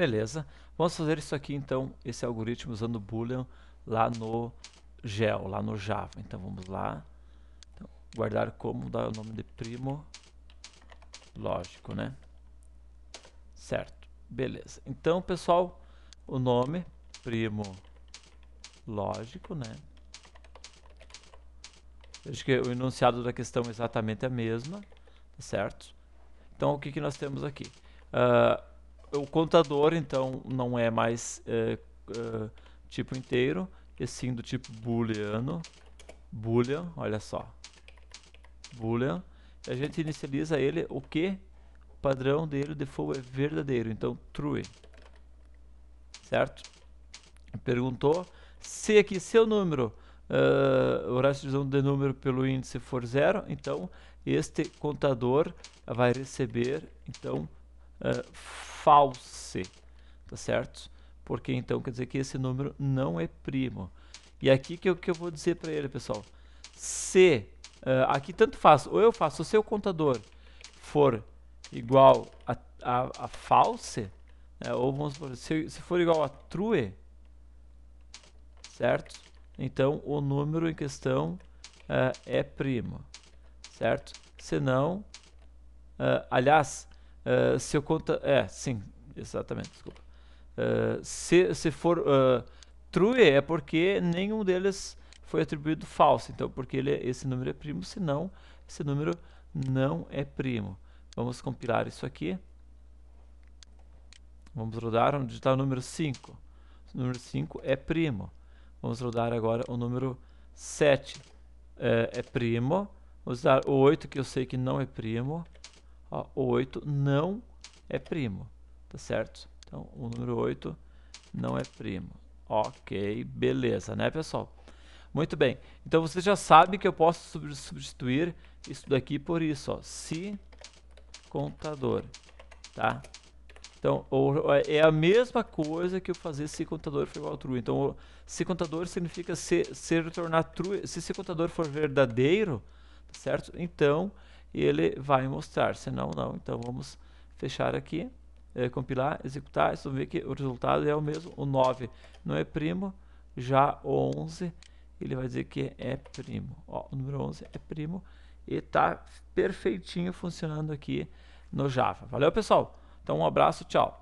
Beleza. Vamos fazer isso aqui então, esse algoritmo usando Boolean lá no Gel, lá no Java. Então vamos lá. Então, guardar como, dar o nome de primo. Lógico, né? Certo. Beleza. Então, pessoal, o nome primo lógico, né? Veja que o enunciado da questão é exatamente a mesma, tá certo? Então, o que, que nós temos aqui? Uh, o contador, então, não é mais é, é, tipo inteiro, e sim do tipo booleano. Boolean, olha só. Boolean. A gente inicializa ele, o que? O padrão dele, o default é verdadeiro, então true. Certo? Perguntou se aqui, seu número, uh, o resto de número pelo índice for zero, então este contador vai receber, então, eh, false, tá certo? Porque então quer dizer que esse número não é primo. E é aqui que é o que eu vou dizer para ele, pessoal. Se, uh, aqui tanto faz, ou eu faço, se o contador for igual a, a, a false, né, ou vamos se, se for igual a true, certo? Então o número em questão uh, é primo, certo? Se não, uh, aliás, eh, se eu conta. É, sim, exatamente, desculpa. Uh, se, se for uh, true, é porque nenhum deles foi atribuído falso. Então, porque ele, esse número é primo, senão esse número não é primo. Vamos compilar isso aqui. Vamos rodar, vamos digitar o número 5. O número 5 é primo. Vamos rodar agora o número 7. É, é primo. Vamos dar o 8, que eu sei que não é primo ó, 8 não é primo, tá certo? Então, o número 8 não é primo. Ok, beleza, né, pessoal? Muito bem, então você já sabe que eu posso substituir isso daqui por isso, ó, se contador, tá? Então, é, é a mesma coisa que eu fazer se contador for igual a true. Então, se contador significa se, se tornar true, se se contador for verdadeiro, tá certo? Então, e ele vai mostrar, se não, não. Então vamos fechar aqui, é, compilar, executar, vocês vão ver que o resultado é o mesmo, o 9 não é primo, já o 11 ele vai dizer que é primo. Ó, o número 11 é primo e está perfeitinho funcionando aqui no Java. Valeu, pessoal! Então um abraço, tchau!